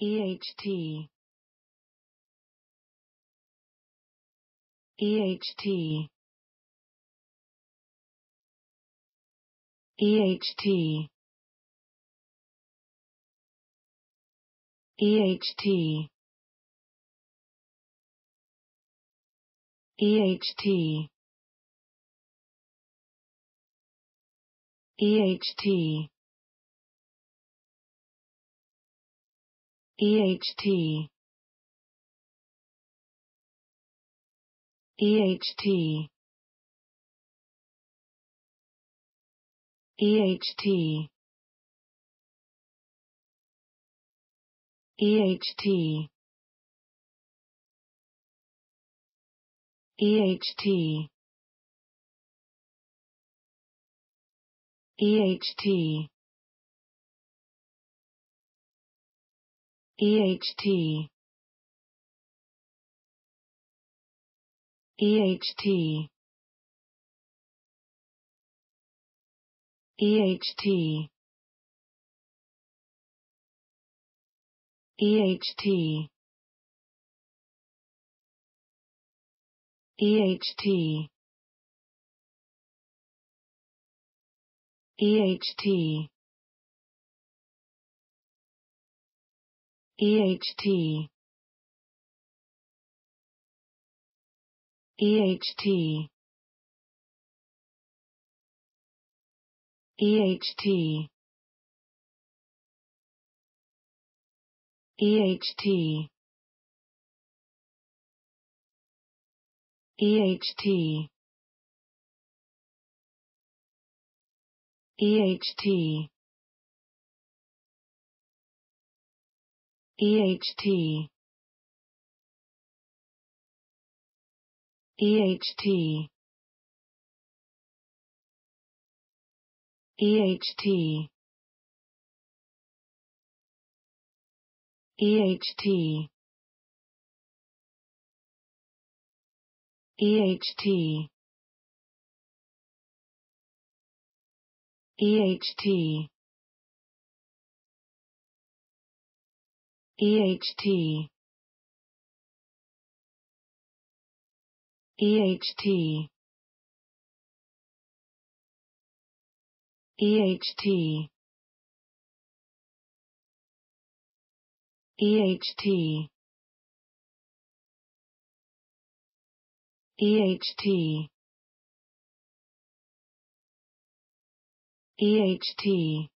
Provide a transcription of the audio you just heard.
EHT EHT EHT EHT EHT EHT EHT EHT EHT EHT EHT EHT EHT EHT EHT EHT EHT EHT EHT EHT EHT EHT EHT EHT EHT EHT EHT EHT EHT EHT EHT EHT EHT EHT EHT EHT